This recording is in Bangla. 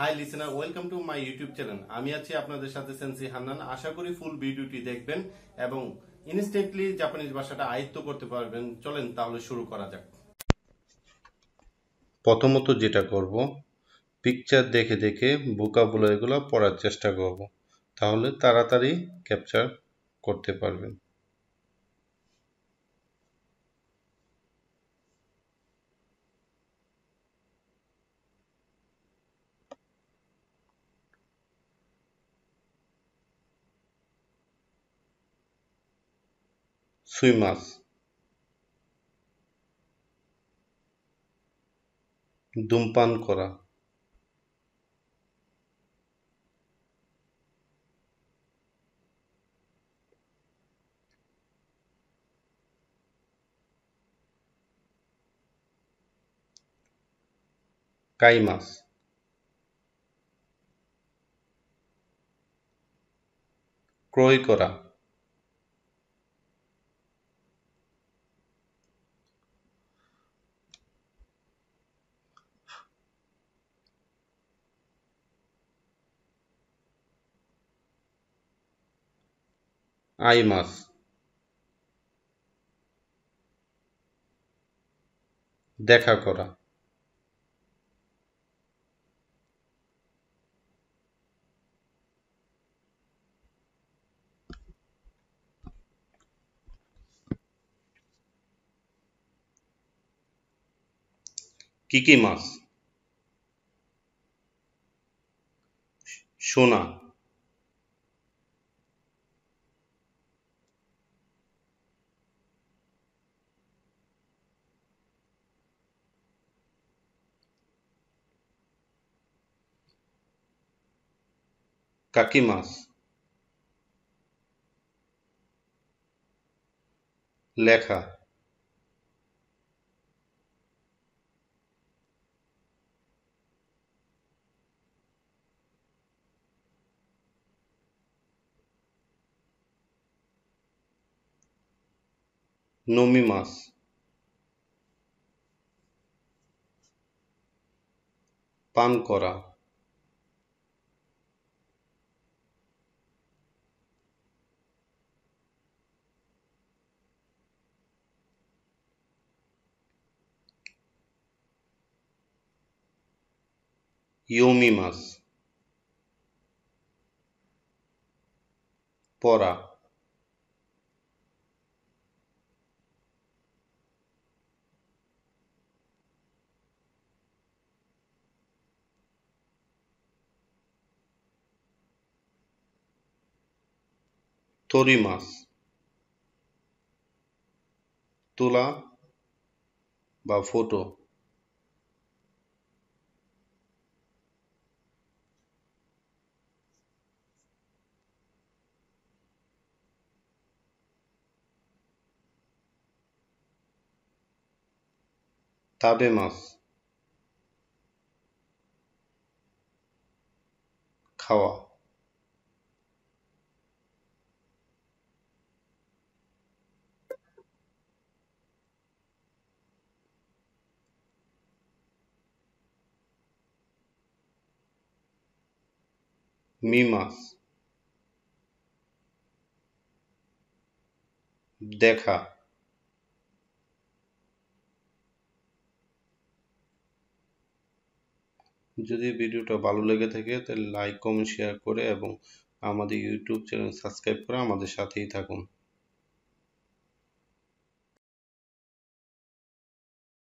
High listener welcome to my YouTube channel আমি আছি আপনাদের সাথে সেন্সি হান্নান আশা করি ফুল ভিডিওটি দেখবেন এবং ইনস্ট্যান্টলি জাপানিজ ভাষাটা আয়ত্ত করতে পারবেন চলেন তাহলে শুরু করা যাক প্রথমত যেটা করব পিকচার দেখে দেখে বোকাবুলারিগুলো পড়ার চেষ্টা করব তাহলে তাড়াতাড়ি ক্যাপচার করতে পারবেন সুইমাস মাছ ধূমপান করা কাই মাছ ক্রয় করা আই মাস দেখা করা কি কি মাছ সোনা Kakimas. लेखा नौमी मास পান করা ইউমিমাস পরা তরি মাছ তোলা বা ফটো 食べます。皮見ます。でか。যদি ভিডিওটা ভালো লেগে থাকে তাহলে লাইক কমেন্ট শেয়ার করে এবং আমাদের ইউটিউব চ্যানেল সাবস্ক্রাইব করে আমাদের সাথেই থাকুন